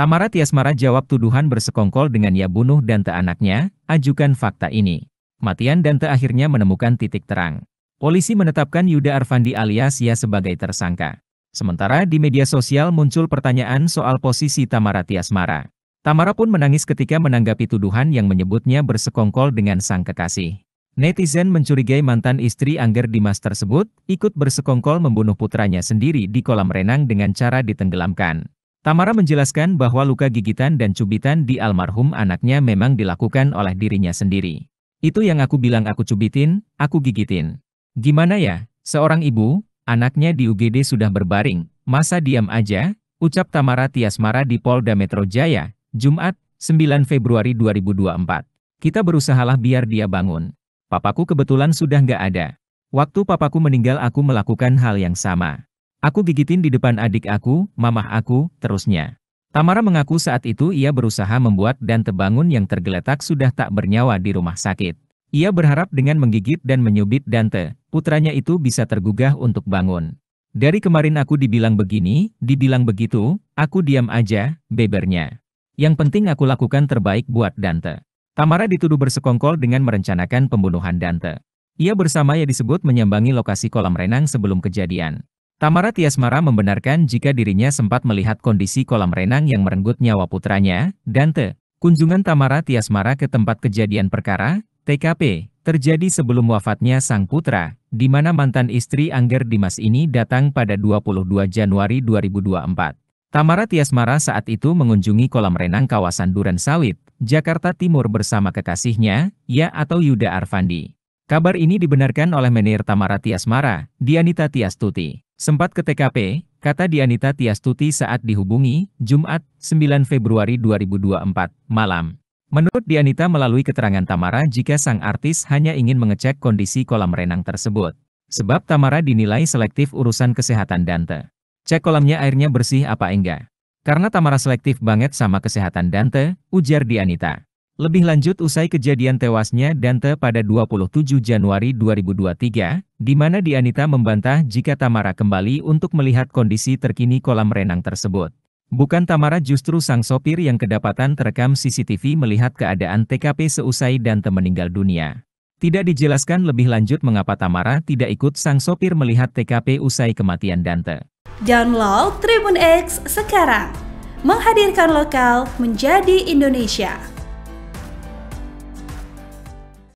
Tamara Tiasmara jawab tuduhan bersekongkol dengan ia bunuh Dante anaknya, ajukan fakta ini. Matian Dante akhirnya menemukan titik terang. Polisi menetapkan Yuda Arfandi alias Ia sebagai tersangka. Sementara di media sosial muncul pertanyaan soal posisi Tamara Tiasmara. Tamara pun menangis ketika menanggapi tuduhan yang menyebutnya bersekongkol dengan sang kekasih. Netizen mencurigai mantan istri Angger Dimas tersebut, ikut bersekongkol membunuh putranya sendiri di kolam renang dengan cara ditenggelamkan. Tamara menjelaskan bahwa luka gigitan dan cubitan di almarhum anaknya memang dilakukan oleh dirinya sendiri. Itu yang aku bilang aku cubitin, aku gigitin. Gimana ya, seorang ibu, anaknya di UGD sudah berbaring, masa diam aja, ucap Tamara Tiasmara di Polda Metro Jaya, Jumat, 9 Februari 2024. Kita berusahalah biar dia bangun. Papaku kebetulan sudah nggak ada. Waktu papaku meninggal aku melakukan hal yang sama. Aku gigitin di depan adik aku, mamah aku, terusnya. Tamara mengaku saat itu ia berusaha membuat dan tebangun yang tergeletak sudah tak bernyawa di rumah sakit. Ia berharap dengan menggigit dan menyubit Dante, putranya itu bisa tergugah untuk bangun. Dari kemarin aku dibilang begini, dibilang begitu, aku diam aja, bebernya. Yang penting aku lakukan terbaik buat Dante. Tamara dituduh bersekongkol dengan merencanakan pembunuhan Dante. Ia bersama yang disebut menyambangi lokasi kolam renang sebelum kejadian. Tamara Tiasmara membenarkan jika dirinya sempat melihat kondisi kolam renang yang merenggut nyawa putranya, Dante. Kunjungan Tamara Tiasmara ke tempat kejadian perkara, TKP, terjadi sebelum wafatnya sang putra, di mana mantan istri Angger Dimas ini datang pada 22 Januari 2024. Tamara Tiasmara saat itu mengunjungi kolam renang kawasan Duren Sawit, Jakarta Timur bersama kekasihnya, Ya atau Yuda Arfandi. Kabar ini dibenarkan oleh menir Tamara Tiasmara, Dianita Tiastuti. Sempat ke TKP, kata Dianita Tiastuti saat dihubungi, Jumat, 9 Februari 2024, malam. Menurut Dianita melalui keterangan Tamara jika sang artis hanya ingin mengecek kondisi kolam renang tersebut. Sebab Tamara dinilai selektif urusan kesehatan Dante. Cek kolamnya airnya bersih apa enggak. Karena Tamara selektif banget sama kesehatan Dante, ujar Dianita. Lebih lanjut usai kejadian tewasnya Dante pada 27 Januari 2023, di mana Dianita membantah jika Tamara kembali untuk melihat kondisi terkini kolam renang tersebut. Bukan Tamara justru sang sopir yang kedapatan terekam CCTV melihat keadaan TKP seusai Dante meninggal dunia. Tidak dijelaskan lebih lanjut mengapa Tamara tidak ikut sang sopir melihat TKP usai kematian Dante. Download Tribun X sekarang. Menghadirkan lokal menjadi Indonesia.